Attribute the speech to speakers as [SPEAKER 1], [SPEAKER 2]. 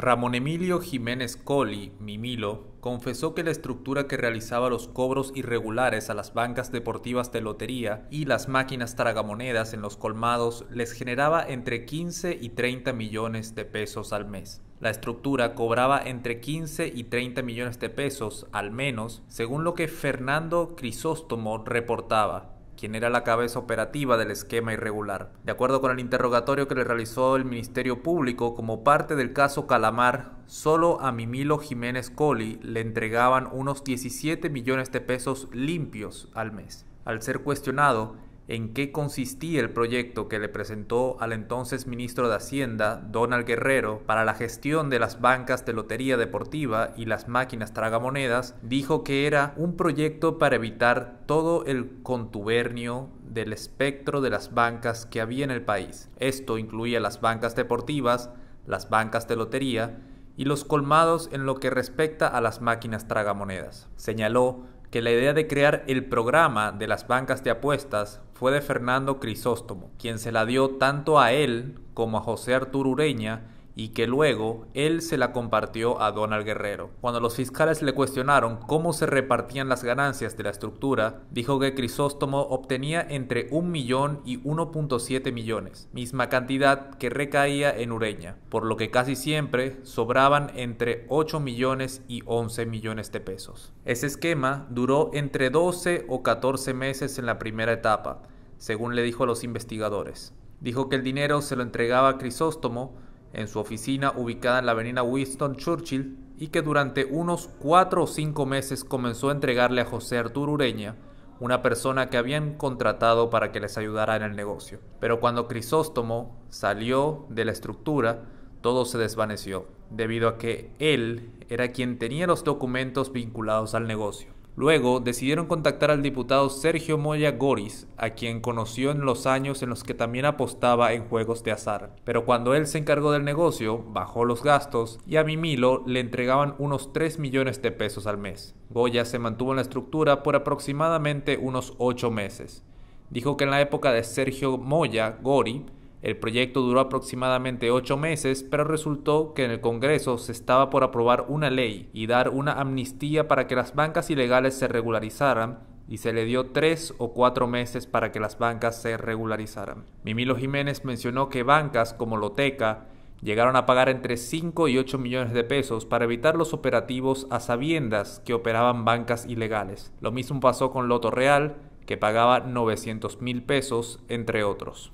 [SPEAKER 1] Ramón Emilio Jiménez Colli, Mimilo, confesó que la estructura que realizaba los cobros irregulares a las bancas deportivas de lotería y las máquinas tragamonedas en los colmados les generaba entre 15 y 30 millones de pesos al mes. La estructura cobraba entre 15 y 30 millones de pesos al menos, según lo que Fernando Crisóstomo reportaba, quien era la cabeza operativa del esquema irregular. De acuerdo con el interrogatorio que le realizó el Ministerio Público como parte del caso Calamar, solo a Mimilo Jiménez Colli le entregaban unos 17 millones de pesos limpios al mes. Al ser cuestionado, en qué consistía el proyecto que le presentó al entonces ministro de Hacienda, Donald Guerrero, para la gestión de las bancas de lotería deportiva y las máquinas tragamonedas, dijo que era un proyecto para evitar todo el contubernio del espectro de las bancas que había en el país. Esto incluía las bancas deportivas, las bancas de lotería y los colmados en lo que respecta a las máquinas tragamonedas. Señaló que la idea de crear el programa de las bancas de apuestas fue de Fernando Crisóstomo, quien se la dio tanto a él como a José Arturo Ureña y que luego él se la compartió a Donald Guerrero. Cuando los fiscales le cuestionaron cómo se repartían las ganancias de la estructura, dijo que Crisóstomo obtenía entre 1 millón y 1.7 millones, misma cantidad que recaía en Ureña, por lo que casi siempre sobraban entre 8 millones y 11 millones de pesos. Ese esquema duró entre 12 o 14 meses en la primera etapa, según le dijo a los investigadores. Dijo que el dinero se lo entregaba a Crisóstomo, en su oficina ubicada en la avenida Winston Churchill y que durante unos cuatro o cinco meses comenzó a entregarle a José Arturo Ureña, una persona que habían contratado para que les ayudara en el negocio. Pero cuando Crisóstomo salió de la estructura, todo se desvaneció, debido a que él era quien tenía los documentos vinculados al negocio. Luego decidieron contactar al diputado Sergio Moya Goris, a quien conoció en los años en los que también apostaba en juegos de azar. Pero cuando él se encargó del negocio, bajó los gastos y a Mimilo le entregaban unos 3 millones de pesos al mes. Goya se mantuvo en la estructura por aproximadamente unos 8 meses. Dijo que en la época de Sergio Moya Gori, el proyecto duró aproximadamente ocho meses, pero resultó que en el Congreso se estaba por aprobar una ley y dar una amnistía para que las bancas ilegales se regularizaran y se le dio tres o cuatro meses para que las bancas se regularizaran. Mimilo Jiménez mencionó que bancas como Loteca llegaron a pagar entre 5 y 8 millones de pesos para evitar los operativos a sabiendas que operaban bancas ilegales. Lo mismo pasó con Loto Real, que pagaba 900 mil pesos, entre otros.